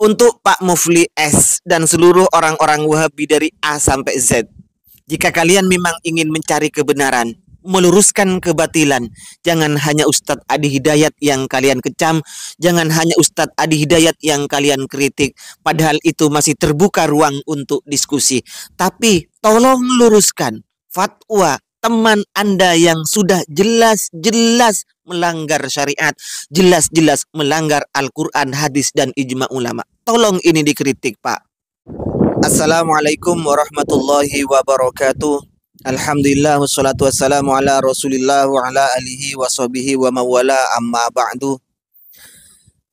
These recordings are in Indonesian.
untuk Pak Mufli S dan seluruh orang-orang Wahabi dari A sampai Z. Jika kalian memang ingin mencari kebenaran, meluruskan kebatilan, jangan hanya Ustadz Adi Hidayat yang kalian kecam, jangan hanya Ustadz Adi Hidayat yang kalian kritik, padahal itu masih terbuka ruang untuk diskusi. Tapi tolong luruskan fatwa teman Anda yang sudah jelas-jelas melanggar syariat, jelas-jelas melanggar Al-Quran, hadis, dan ijma ulama. Tolong ini dikritik, Pak. Assalamualaikum warahmatullahi wabarakatuh. Alhamdulillah wassalatu wassalamu ala rasulillah wa ala alihi wa sahbihi wa mawala amma ba'du.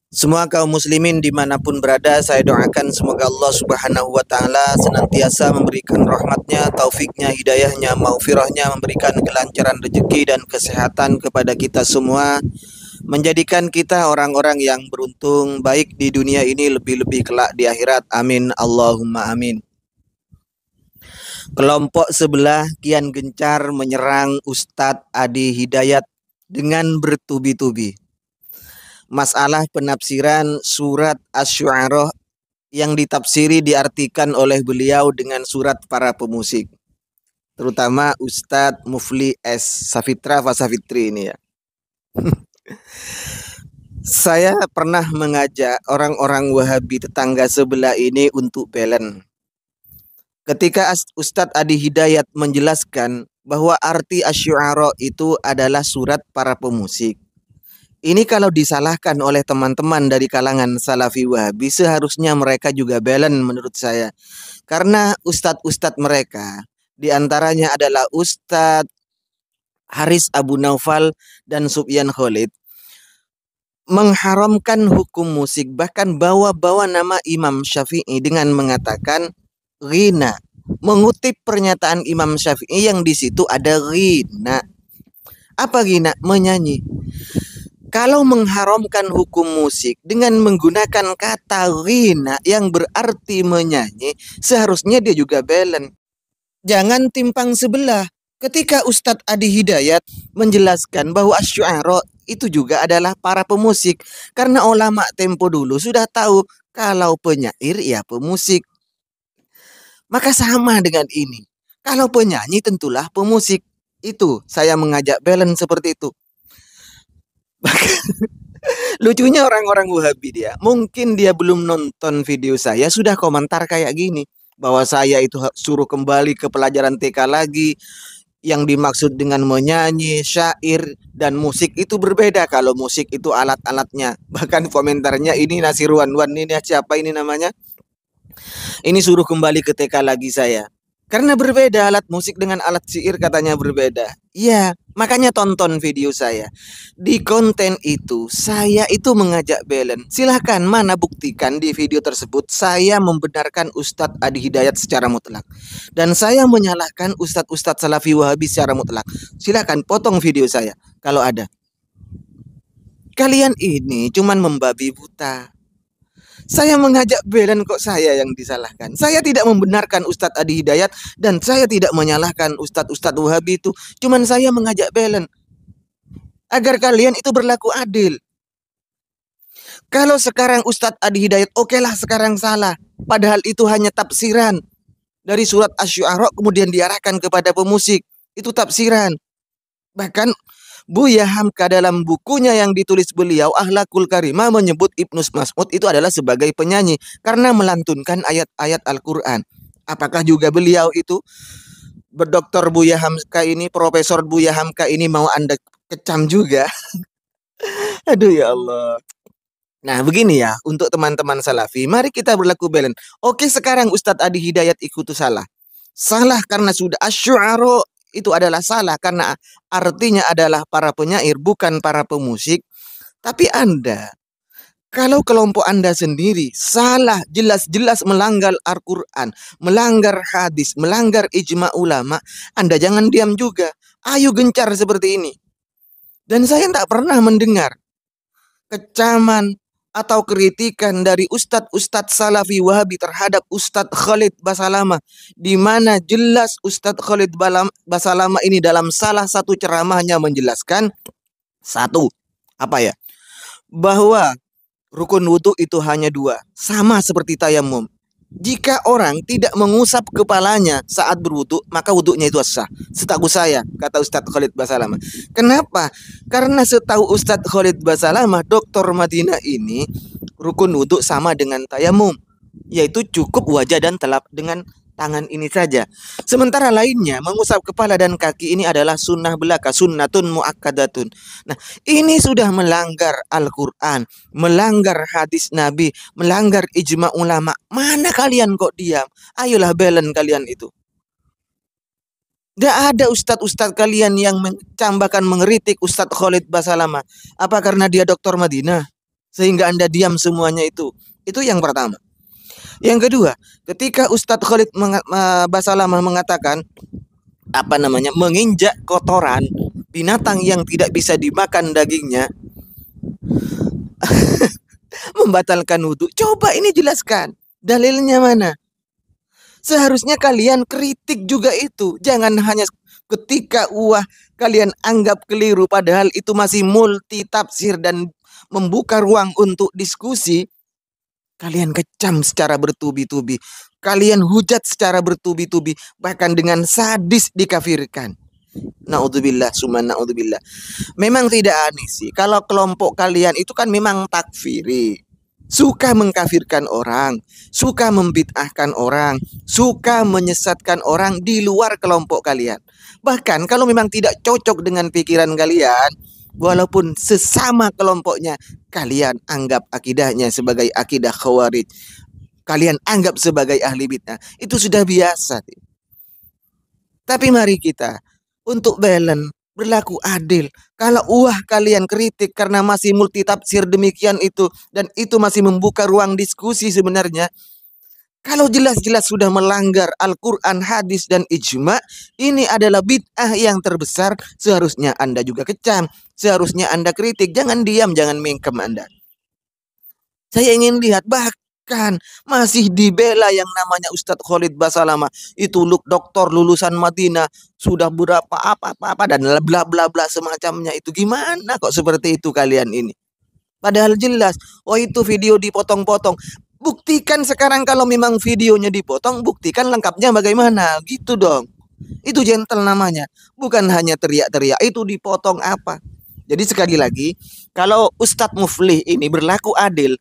Semua kaum muslimin dimanapun berada saya doakan semoga Allah subhanahu wa ta'ala senantiasa memberikan rahmatnya, taufiknya, hidayahnya, maufirahnya, memberikan kelancaran rezeki dan kesehatan kepada kita semua menjadikan kita orang-orang yang beruntung baik di dunia ini lebih-lebih kelak di akhirat. Amin. Allahumma amin. Kelompok sebelah kian gencar menyerang Ustadz Adi Hidayat dengan bertubi-tubi masalah penafsiran surat Asy-Syu'ara yang ditafsiri diartikan oleh beliau dengan surat para pemusik. Terutama Ustadz Mufli S. Safitra Fasafitri ini ya. Saya pernah mengajak orang-orang Wahabi tetangga sebelah ini untuk belen. Ketika Ustadz Adi Hidayat menjelaskan bahwa arti asyuara itu adalah surat para pemusik. Ini kalau disalahkan oleh teman-teman dari kalangan Salafi Wahabi, seharusnya mereka juga balance menurut saya. Karena ustadz-ustadz mereka, diantaranya adalah Ustadz Haris Abu Naufal dan Subyan Khalid, mengharamkan hukum musik, bahkan bawa-bawa nama Imam Syafi'i dengan mengatakan rina, mengutip pernyataan Imam Syafi'i yang di situ ada rina. Apa rina? Menyanyi kalau mengharamkan hukum musik dengan menggunakan kata rina yang berarti menyanyi, seharusnya dia juga balance. Jangan timpang sebelah. Ketika Ustadz Adi Hidayat menjelaskan bahwa asyuara itu juga adalah para pemusik. Karena ulama tempo dulu sudah tahu kalau penyair ya pemusik. Maka sama dengan ini. Kalau penyanyi tentulah pemusik. Itu saya mengajak balance seperti itu. Lucunya orang-orang Wahabi dia, mungkin dia belum nonton video saya sudah komentar kayak gini bahwa saya itu suruh kembali ke pelajaran TK lagi yang dimaksud dengan menyanyi, syair, dan musik itu berbeda kalau musik itu alat-alatnya. Bahkan komentarnya ini Nasiruan Wan ini siapa ini namanya? Ini suruh kembali ke TK lagi saya. Karena berbeda alat musik dengan alat syair katanya berbeda. Ya, makanya tonton video saya. Di konten itu saya itu mengajak Belen. Silahkan mana buktikan di video tersebut saya membenarkan Ustadz Adi Hidayat secara mutlak dan saya menyalahkan Ustadz-Ustadz Salafi Wahabi secara mutlak. Silahkan potong video saya kalau ada. Kalian ini cuman membabi buta. Saya mengajak balance kok saya yang disalahkan. Saya tidak membenarkan Ustadz Adi Hidayat dan saya tidak menyalahkan Ustadz-Ustadz Wahabi itu. Cuman saya mengajak balance. Agar kalian itu berlaku adil. Kalau sekarang Ustadz Adi Hidayat, oke lah sekarang salah. Padahal itu hanya tafsiran. Dari surat Asyuara kemudian diarahkan kepada pemusik. Itu tafsiran. Bahkan Buya Hamka dalam bukunya yang ditulis beliau Ahlakul Karimah menyebut Ibnu Mas'ud itu adalah sebagai penyanyi karena melantunkan ayat-ayat Al-Qur'an. Apakah juga beliau itu berdoktor Buya Hamka ini, Profesor Buya Hamka ini mau Anda kecam juga. Aduh ya Allah. Nah begini ya untuk teman-teman salafi Mari kita berlaku balance Oke sekarang Ustadz Adi Hidayat ikut salah Salah karena sudah asyuaro itu adalah salah karena artinya adalah para penyair bukan para pemusik. Tapi Anda kalau kelompok Anda sendiri salah jelas-jelas melanggar Al-Qur'an, melanggar hadis, melanggar ijma ulama, Anda jangan diam juga. Ayo gencar seperti ini. Dan saya tak pernah mendengar kecaman, atau kritikan dari ustadz-ustadz salafi wahabi terhadap ustadz Khalid Basalama di mana jelas ustadz Khalid Basalama ini dalam salah satu ceramahnya menjelaskan satu apa ya bahwa rukun wudhu itu hanya dua sama seperti tayamum jika orang tidak mengusap kepalanya saat berwuduk, maka wudunya itu sah. Setahu saya, kata Ustadz Khalid Basalama. Kenapa? Karena setahu Ustadz Khalid Basalama, dokter Madinah ini rukun wuduk sama dengan tayamum, yaitu cukup wajah dan telap dengan tangan ini saja. Sementara lainnya mengusap kepala dan kaki ini adalah sunnah belaka, sunnatun muakkadatun. Nah, ini sudah melanggar Al-Qur'an, melanggar hadis Nabi, melanggar ijma ulama. Mana kalian kok diam? Ayolah belen kalian itu. Tidak ada ustadz-ustadz kalian yang mencambakan mengeritik Ustadz Khalid Basalama. Apa karena dia dokter Madinah? Sehingga Anda diam semuanya itu. Itu yang pertama. Yang kedua, ketika Ustadz Khalid menga Basalamah mengatakan apa namanya menginjak kotoran binatang yang tidak bisa dimakan dagingnya membatalkan wudhu. Coba ini jelaskan dalilnya mana. Seharusnya kalian kritik juga itu. Jangan hanya ketika uah kalian anggap keliru padahal itu masih multi tafsir dan membuka ruang untuk diskusi Kalian kecam secara bertubi-tubi. Kalian hujat secara bertubi-tubi. Bahkan dengan sadis dikafirkan. Naudzubillah, summa naudzubillah. Memang tidak aneh sih. Kalau kelompok kalian itu kan memang takfiri. Suka mengkafirkan orang, suka membid'ahkan orang, suka menyesatkan orang di luar kelompok kalian. Bahkan kalau memang tidak cocok dengan pikiran kalian, walaupun sesama kelompoknya kalian anggap akidahnya sebagai akidah khawarij kalian anggap sebagai ahli bid'ah itu sudah biasa tapi mari kita untuk balance berlaku adil. Kalau wah kalian kritik karena masih multitafsir demikian itu dan itu masih membuka ruang diskusi sebenarnya, kalau jelas-jelas sudah melanggar Al-Quran, hadis, dan ijma, ini adalah bid'ah yang terbesar. Seharusnya Anda juga kecam. Seharusnya Anda kritik. Jangan diam, jangan mingkem Anda. Saya ingin lihat bahkan masih dibela yang namanya Ustadz Khalid Basalama. Itu luk doktor lulusan Madinah. Sudah berapa apa-apa dan bla bla bla semacamnya itu. Gimana kok seperti itu kalian ini? Padahal jelas, oh itu video dipotong-potong buktikan sekarang kalau memang videonya dipotong, buktikan lengkapnya bagaimana, gitu dong. Itu gentle namanya, bukan hanya teriak-teriak itu dipotong apa. Jadi sekali lagi, kalau Ustadz Muflih ini berlaku adil,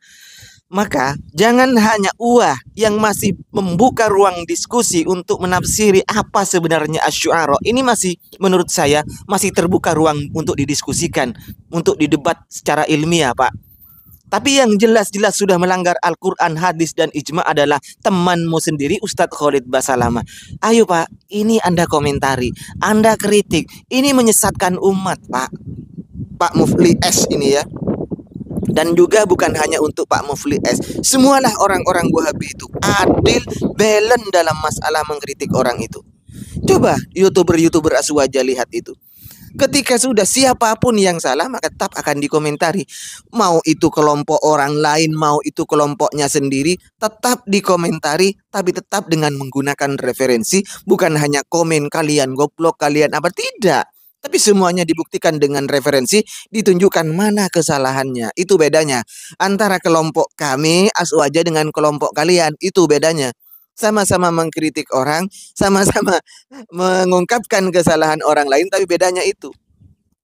maka jangan hanya uah yang masih membuka ruang diskusi untuk menafsiri apa sebenarnya asyuaro Ini masih menurut saya masih terbuka ruang untuk didiskusikan, untuk didebat secara ilmiah, Pak. Tapi yang jelas-jelas sudah melanggar Al-Quran, hadis, dan ijma adalah temanmu sendiri Ustadz Khalid Basalama. Ayo Pak, ini Anda komentari, Anda kritik, ini menyesatkan umat Pak. Pak Mufli S ini ya. Dan juga bukan hanya untuk Pak Mufli S Semualah orang-orang Wahabi itu Adil, balance dalam masalah mengkritik orang itu Coba youtuber-youtuber aswaja lihat itu Ketika sudah siapapun yang salah maka tetap akan dikomentari. Mau itu kelompok orang lain, mau itu kelompoknya sendiri, tetap dikomentari tapi tetap dengan menggunakan referensi bukan hanya komen kalian goblok kalian apa tidak. Tapi semuanya dibuktikan dengan referensi, ditunjukkan mana kesalahannya. Itu bedanya antara kelompok kami, aswaja dengan kelompok kalian. Itu bedanya sama-sama mengkritik orang, sama-sama mengungkapkan kesalahan orang lain, tapi bedanya itu.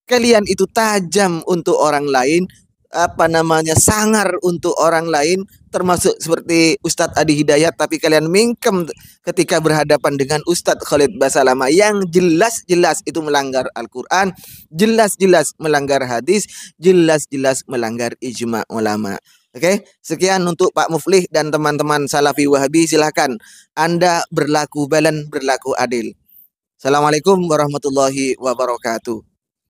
Kalian itu tajam untuk orang lain, apa namanya sangar untuk orang lain, termasuk seperti Ustadz Adi Hidayat, tapi kalian mingkem ketika berhadapan dengan Ustadz Khalid Basalamah yang jelas-jelas itu melanggar Al-Quran, jelas-jelas melanggar hadis, jelas-jelas melanggar ijma ulama. Oke, okay? sekian untuk Pak Muflih dan teman-teman Salafi Wahabi. Silahkan Anda berlaku balan, berlaku adil. Assalamualaikum warahmatullahi wabarakatuh.